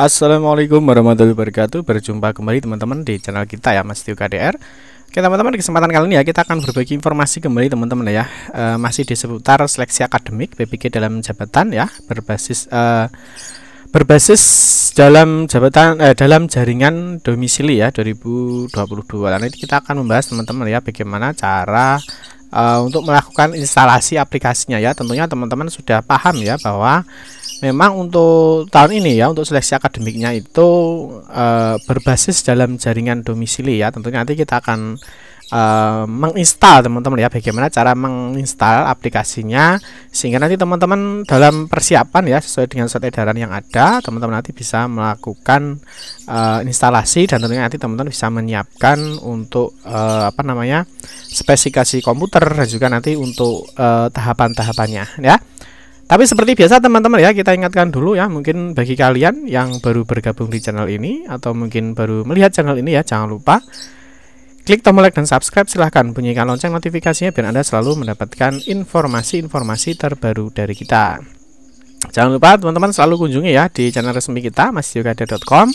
Assalamualaikum warahmatullahi wabarakatuh Berjumpa kembali teman-teman di channel kita ya Mas Tio KDR Oke teman-teman kesempatan kali ini ya kita akan berbagi informasi kembali teman-teman ya e, Masih di seputar seleksi akademik PPK dalam jabatan ya Berbasis e, berbasis dalam jabatan eh, dalam jaringan domisili ya 2022 ini kita akan membahas teman-teman ya bagaimana cara e, untuk melakukan instalasi aplikasinya ya Tentunya teman-teman sudah paham ya bahwa memang untuk tahun ini ya untuk seleksi akademiknya itu uh, berbasis dalam jaringan domisili ya tentunya nanti kita akan uh, menginstal teman-teman ya bagaimana cara menginstal aplikasinya sehingga nanti teman-teman dalam persiapan ya sesuai dengan surat edaran yang ada teman-teman nanti bisa melakukan uh, instalasi dan tentunya nanti teman-teman bisa menyiapkan untuk uh, apa namanya spesifikasi komputer dan juga nanti untuk uh, tahapan-tahapannya ya tapi seperti biasa teman-teman ya kita ingatkan dulu ya mungkin bagi kalian yang baru bergabung di channel ini atau mungkin baru melihat channel ini ya jangan lupa klik tombol like dan subscribe silahkan bunyikan lonceng notifikasinya biar Anda selalu mendapatkan informasi-informasi terbaru dari kita. Jangan lupa teman-teman selalu kunjungi ya di channel resmi kita masjidyogadia.com.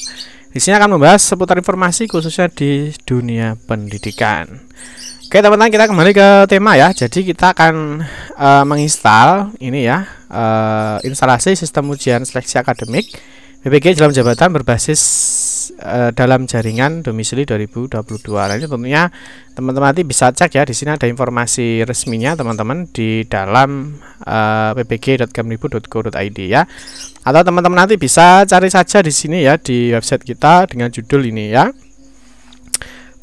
Di sini akan membahas seputar informasi khususnya di dunia pendidikan. Oke teman-teman kita kembali ke tema ya. Jadi kita akan uh, menginstal ini ya uh, instalasi sistem ujian seleksi akademik BPG dalam jabatan berbasis uh, dalam jaringan domisili 2022. Nah ini tentunya teman-teman nanti bisa cek ya di sini ada informasi resminya teman-teman di dalam uh, ya. Atau teman-teman nanti bisa cari saja di sini ya di website kita dengan judul ini ya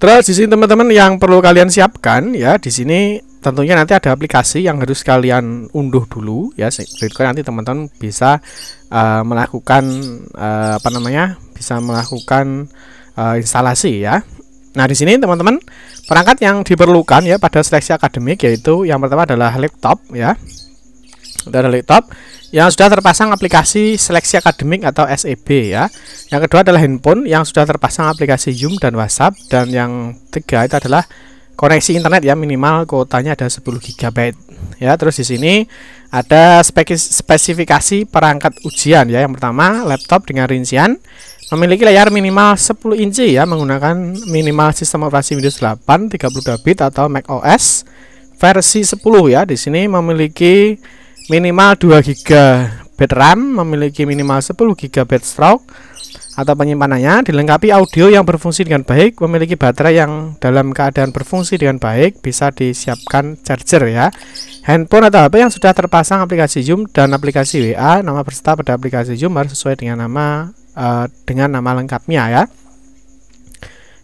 Terus di sini teman-teman yang perlu kalian siapkan ya di sini tentunya nanti ada aplikasi yang harus kalian unduh dulu ya sehingga nanti teman-teman bisa uh, melakukan uh, apa namanya bisa melakukan uh, instalasi ya. Nah di sini teman-teman perangkat yang diperlukan ya pada seleksi akademik yaitu yang pertama adalah laptop ya. Ada laptop yang sudah terpasang aplikasi seleksi akademik atau SEB ya. Yang kedua adalah handphone yang sudah terpasang aplikasi Zoom dan WhatsApp dan yang ketiga itu adalah koneksi internet ya minimal kuotanya ada 10 GB ya. Terus di sini ada spesifikasi perangkat ujian ya. Yang pertama laptop dengan rincian memiliki layar minimal 10 inci ya menggunakan minimal sistem operasi Windows 8 32 bit atau Mac OS versi 10 ya. Di sini memiliki minimal 2 GB RAM memiliki minimal 10 GB stroke atau penyimpanannya dilengkapi audio yang berfungsi dengan baik memiliki baterai yang dalam keadaan berfungsi dengan baik bisa disiapkan charger ya handphone atau HP yang sudah terpasang aplikasi Zoom dan aplikasi WA nama peserta pada aplikasi Zoom harus sesuai dengan nama uh, dengan nama lengkapnya ya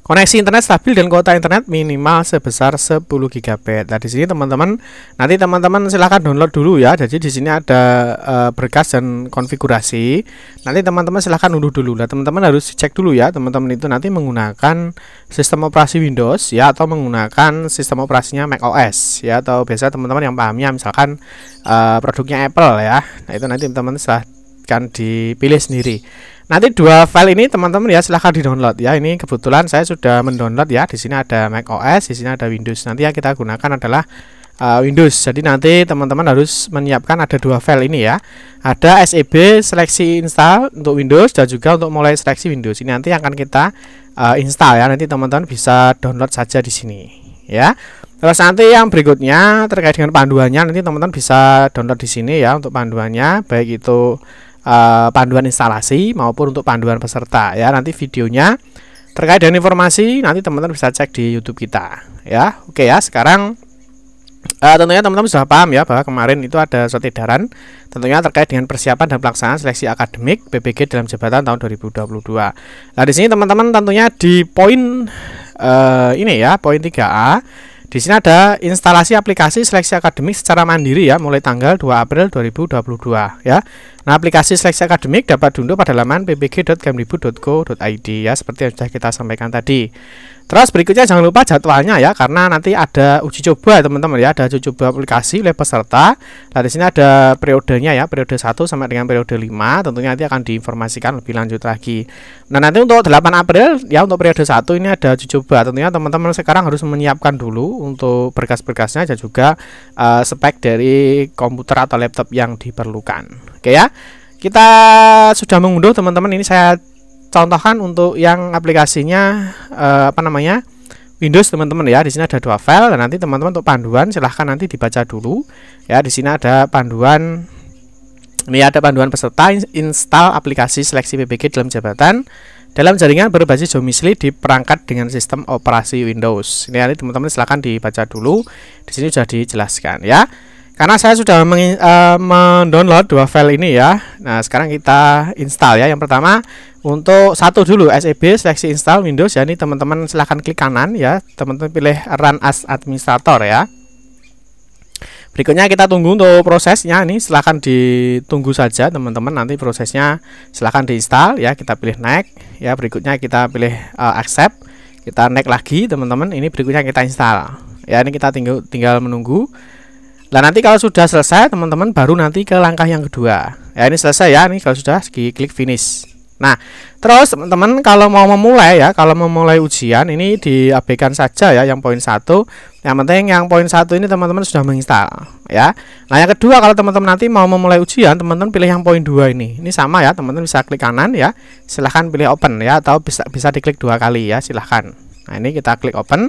Koneksi internet stabil dan kuota internet minimal sebesar 10 GB. Nah, di sini teman-teman, nanti teman-teman silahkan download dulu ya. Jadi di sini ada uh, berkas dan konfigurasi. Nanti teman-teman silahkan unduh dulu. Nah, teman-teman harus cek dulu ya, teman-teman itu nanti menggunakan sistem operasi Windows ya atau menggunakan sistem operasinya Mac OS ya atau biasa teman-teman yang pahamnya misalkan uh, produknya Apple ya. Nah, itu nanti teman-teman setelah kan dipilih sendiri. Nanti dua file ini teman-teman ya silahkan di-download ya. Ini kebetulan saya sudah mendownload ya. Di sini ada Mac OS, di sini ada Windows. Nanti yang kita gunakan adalah uh, Windows. Jadi nanti teman-teman harus menyiapkan ada dua file ini ya. Ada SEB seleksi install untuk Windows dan juga untuk mulai seleksi Windows. Ini nanti akan kita uh, install ya. Nanti teman-teman bisa download saja di sini ya. Terus nanti yang berikutnya terkait dengan panduannya nanti teman-teman bisa download di sini ya untuk panduannya baik itu Eh, panduan instalasi maupun untuk panduan peserta ya. Nanti videonya terkait dengan informasi nanti teman-teman bisa cek di YouTube kita ya. Oke ya, sekarang Uh, tentunya teman-teman sudah paham ya bahwa kemarin itu ada surat edaran tentunya terkait dengan persiapan dan pelaksanaan seleksi akademik PPG dalam jabatan tahun 2022. Nah di sini teman-teman tentunya di poin uh, ini ya poin 3A di sini ada instalasi aplikasi seleksi akademik secara mandiri ya mulai tanggal 2 April 2022 ya. Nah, aplikasi seleksi akademik dapat diunduh pada laman ppg.gamribu.go.id ya seperti yang sudah kita sampaikan tadi. Terus berikutnya jangan lupa jadwalnya ya karena nanti ada uji coba teman-teman ya ada uji coba aplikasi oleh peserta. Nah di sini ada periodenya ya periode 1 sampai dengan periode 5 tentunya nanti akan diinformasikan lebih lanjut lagi. Nah nanti untuk 8 April ya untuk periode 1 ini ada uji coba tentunya teman-teman sekarang harus menyiapkan dulu untuk berkas-berkasnya dan juga uh, spek dari komputer atau laptop yang diperlukan. Oke ya. Kita sudah mengunduh teman-teman ini saya contohkan untuk yang aplikasinya eh, apa namanya Windows teman-teman ya di sini ada dua file dan nanti teman-teman untuk panduan silahkan nanti dibaca dulu ya di sini ada panduan ini ada panduan peserta install aplikasi seleksi PPG dalam jabatan dalam jaringan berbasis domisili di perangkat dengan sistem operasi Windows. Ini nanti teman-teman silahkan dibaca dulu. Di sini sudah dijelaskan ya. Karena saya sudah meng, uh, eh, mendownload dua file ini ya. Nah, sekarang kita install ya. Yang pertama untuk satu dulu SEB seleksi install Windows ya. Ini teman-teman silahkan klik kanan ya. Teman-teman pilih run as administrator ya. Berikutnya kita tunggu untuk prosesnya ini silahkan ditunggu saja teman-teman nanti prosesnya silahkan diinstal ya kita pilih next ya berikutnya kita pilih uh, accept kita next lagi teman-teman ini berikutnya kita install ya ini kita tinggal tinggal menunggu Nah nanti kalau sudah selesai teman-teman baru nanti ke langkah yang kedua. Ya ini selesai ya, ini kalau sudah klik finish. Nah terus teman-teman kalau mau memulai ya, kalau memulai ujian ini diabaikan saja ya yang poin satu. Yang penting yang poin satu ini teman-teman sudah menginstal ya. Nah yang kedua kalau teman-teman nanti mau memulai ujian teman-teman pilih yang poin dua ini. Ini sama ya teman-teman bisa klik kanan ya, silahkan pilih open ya atau bisa bisa diklik dua kali ya silahkan. Nah ini kita klik open.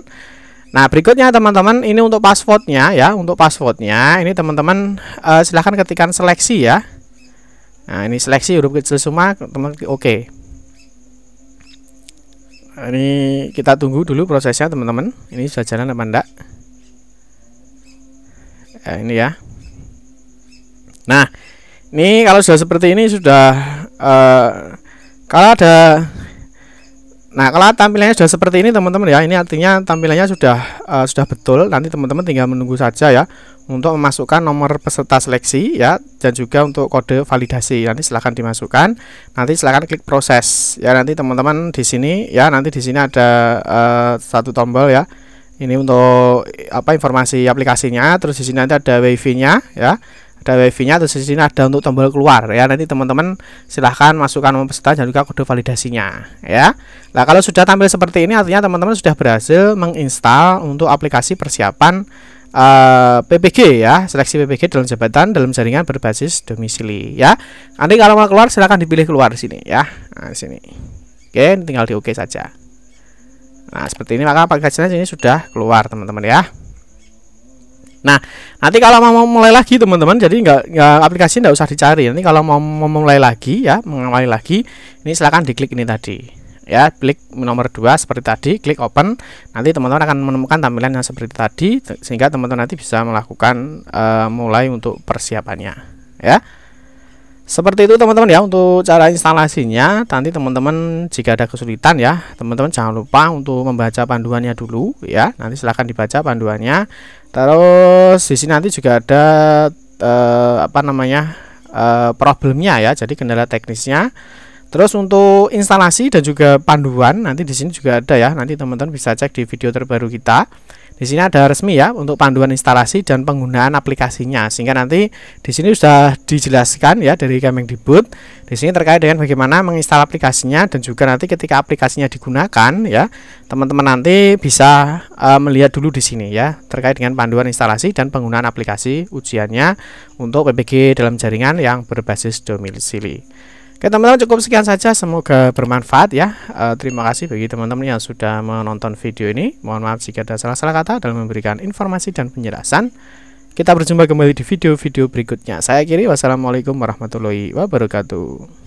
Nah berikutnya teman-teman ini untuk passwordnya ya untuk passwordnya ini teman-teman uh, silahkan ketikkan seleksi ya. Nah ini seleksi huruf kecil semua teman teman oke. Okay. Nah, ini kita tunggu dulu prosesnya teman-teman. Ini sudah jalan apa enggak? Ya, ini ya. Nah ini kalau sudah seperti ini sudah uh, kalau ada Nah, kalau tampilannya sudah seperti ini teman-teman ya, ini artinya tampilannya sudah uh, sudah betul. Nanti teman-teman tinggal menunggu saja ya untuk memasukkan nomor peserta seleksi ya dan juga untuk kode validasi. Nanti silahkan dimasukkan. Nanti silahkan klik proses. Ya, nanti teman-teman di sini ya, nanti di sini ada uh, satu tombol ya. Ini untuk apa informasi aplikasinya, terus di sini nanti ada WiFi-nya ya ada wifi-nya terus di sini ada untuk tombol keluar ya nanti teman-teman silahkan masukkan nomor peserta dan juga kode validasinya ya nah kalau sudah tampil seperti ini artinya teman-teman sudah berhasil menginstal untuk aplikasi persiapan uh, eh, PPG ya seleksi PPG dalam jabatan dalam jaringan berbasis domisili ya nanti kalau mau keluar silahkan dipilih keluar di sini ya nah, di sini oke tinggal di OK saja nah seperti ini maka aplikasinya ini sudah keluar teman-teman ya Nah, nanti kalau mau mulai lagi teman-teman, jadi nggak aplikasi nggak usah dicari. Nanti kalau mau, memulai mulai lagi ya, mengawali lagi, ini silahkan diklik ini tadi. Ya, klik nomor dua seperti tadi, klik open. Nanti teman-teman akan menemukan tampilan yang seperti tadi sehingga teman-teman nanti bisa melakukan uh, mulai untuk persiapannya, ya. Seperti itu teman-teman ya untuk cara instalasinya. Nanti teman-teman jika ada kesulitan ya, teman-teman jangan lupa untuk membaca panduannya dulu ya. Nanti silahkan dibaca panduannya Terus di sini nanti juga ada uh, apa namanya uh, problemnya ya, jadi kendala teknisnya. Terus untuk instalasi dan juga panduan nanti di sini juga ada ya. Nanti teman-teman bisa cek di video terbaru kita. Di sini ada resmi ya untuk panduan instalasi dan penggunaan aplikasinya. Sehingga nanti di sini sudah dijelaskan ya dari Kemendikbud. Di sini terkait dengan bagaimana menginstal aplikasinya dan juga nanti ketika aplikasinya digunakan ya, teman-teman nanti bisa e, melihat dulu di sini ya terkait dengan panduan instalasi dan penggunaan aplikasi ujiannya untuk PPG dalam jaringan yang berbasis domisili. Oke teman-teman cukup sekian saja semoga bermanfaat ya e, Terima kasih bagi teman-teman yang sudah menonton video ini Mohon maaf jika ada salah-salah kata dalam memberikan informasi dan penjelasan Kita berjumpa kembali di video-video berikutnya Saya Kiri wassalamualaikum warahmatullahi wabarakatuh